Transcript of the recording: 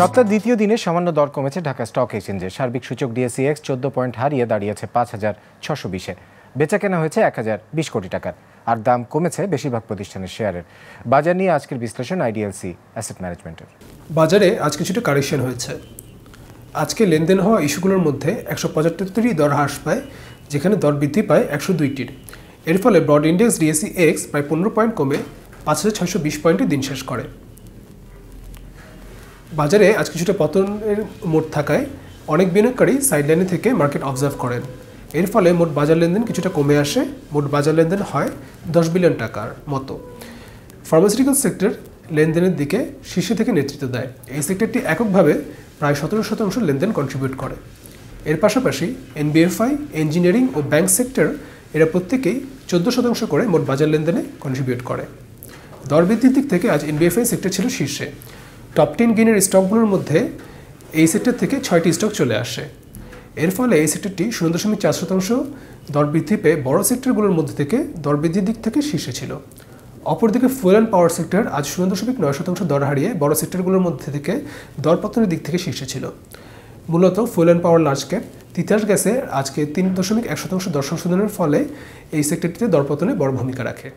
সপ্তাহের দ্বিতীয় দিনে সামান্য দর কমেছে ঢাকা স্টক এক্সচেঞ্জে সার্বিক সূচক ডিএসিএক্স চোদ্দ পয়েন্ট হারিয়ে দাঁড়িয়েছে পাঁচ হাজার ছশো বিশে বেচা কেনা হয়েছে এক হাজার বিশ কোটি টাকার আর দাম কমেছে বেশিরভাগ প্রতিষ্ঠানের শেয়ারের বাজার নিয়ে আজকের বিশ্লেষণ আইডিএলসি অ্যাসেট ম্যানেজমেন্টের বাজারে আজ কিছুটা কারেকশন হয়েছে আজকে লেনদেন হওয়া ইস্যুগুলোর মধ্যে একশো পঁচাত্তরটি দর হ্রাস পায় যেখানে দর বৃদ্ধি পায় একশো দুইটির এর ফলে ব্রড ইন্ডেক্স ডিএসি এক্স প্রায় পনেরো পয়েন্ট কমে পাঁচ হাজার ছয়শো বিশ পয়েন্টে দিন শেষ করে বাজারে আজ কিছুটা পতনের মোট থাকায় অনেক বিনিয়োগকারী সাইডলাইনে থেকে মার্কেট অবজার্ভ করেন এর ফলে মোট বাজার লেনদেন কিছুটা কমে আসে মোট বাজার লেনদেন হয় দশ বিলিয়ন টাকার মতো ফার্মাসিউটিক্যাল সেক্টর লেনদেনের দিকে শীর্ষে থেকে নেতৃত্ব দেয় এই সেক্টরটি এককভাবে প্রায় সতেরো শতাংশ লেনদেন কন্ট্রিবিউট করে এর পাশাপাশি এনবিএফআই ইঞ্জিনিয়ারিং ও ব্যাংক সেক্টর এরা প্রত্যেকেই চোদ্দ শতাংশ করে মোট বাজার লেনদেনে কন্ট্রিবিউট করে দর বৃদ্ধির দিক থেকে আজ এনবিএফআই সেক্টর ছিল শীর্ষে টপ টেন গেনের স্টকগুলোর মধ্যে এই সেক্টর থেকে ছয়টি স্টক চলে আসে এর ফলে এই সেক্টরটি শূন্য দশমিক চার শতাংশ দর বৃদ্ধি পেয়ে বড় সেক্টরগুলোর মধ্যে থেকে দর বৃদ্ধির দিক থেকে শীর্ষে ছিল অপরদিকে ফুয়েল অ্যান্ড পাওয়ার সেক্টর আজ শূন্য দশমিক নয় শতাংশ দর হারিয়ে বড় সেক্টরগুলোর মধ্যে থেকে দরপতনের দিক থেকে শীর্ষে ছিল মূলত fuel and power large cap Titas গ্যাসে আজকে তিন দশমিক এক শতাংশ দর সংশোধনের ফলে এই সেক্টরটিতে দরপতনে বড় ভূমিকা রাখে